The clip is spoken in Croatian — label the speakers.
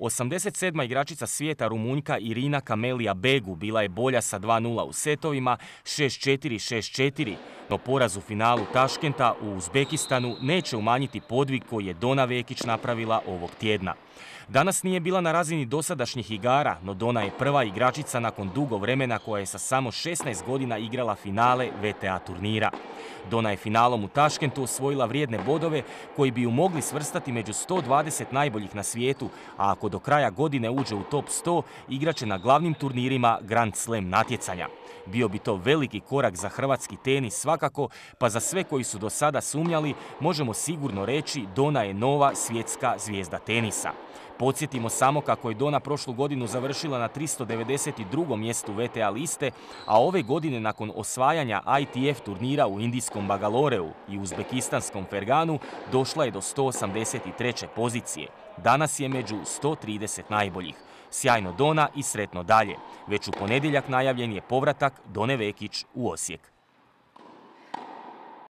Speaker 1: 87. igračica svijeta Rumunjka Irina Kamelija Begu bila je bolja sa 2-0 u setovima, 6-4, 6-4. No poraz u finalu Taškenta u Uzbekistanu neće umanjiti podvig koji je Dona Vekić napravila ovog tjedna. Danas nije bila na razini dosadašnjih igara, no Dona je prva igračica nakon dugo vremena koja je sa samo 16 godina igrala finale VTA turnira. Dona je finalom u Taškentu osvojila vrijedne bodove koji bi ju mogli svrstati među 120 najboljih na svijetu, a ako do kraja godine uđe u top 100, igraće na glavnim turnirima Grand Slam natjecanja. Bio bi to veliki korak za hrvatski tenis svak svakako, pa za sve koji su do sada sumnjali, možemo sigurno reći Dona je nova svjetska zvijezda tenisa. Podsjetimo samo kako je Dona prošlu godinu završila na 392. mjestu VTA liste, a ove godine nakon osvajanja ITF turnira u Indijskom Bagaloreu i Uzbekistanskom Ferganu došla je do 183. pozicije. Danas je među 130 najboljih. Sjajno Dona i sretno dalje. Već u ponedjeljak najavljen je povratak Done Vekić u Osijek.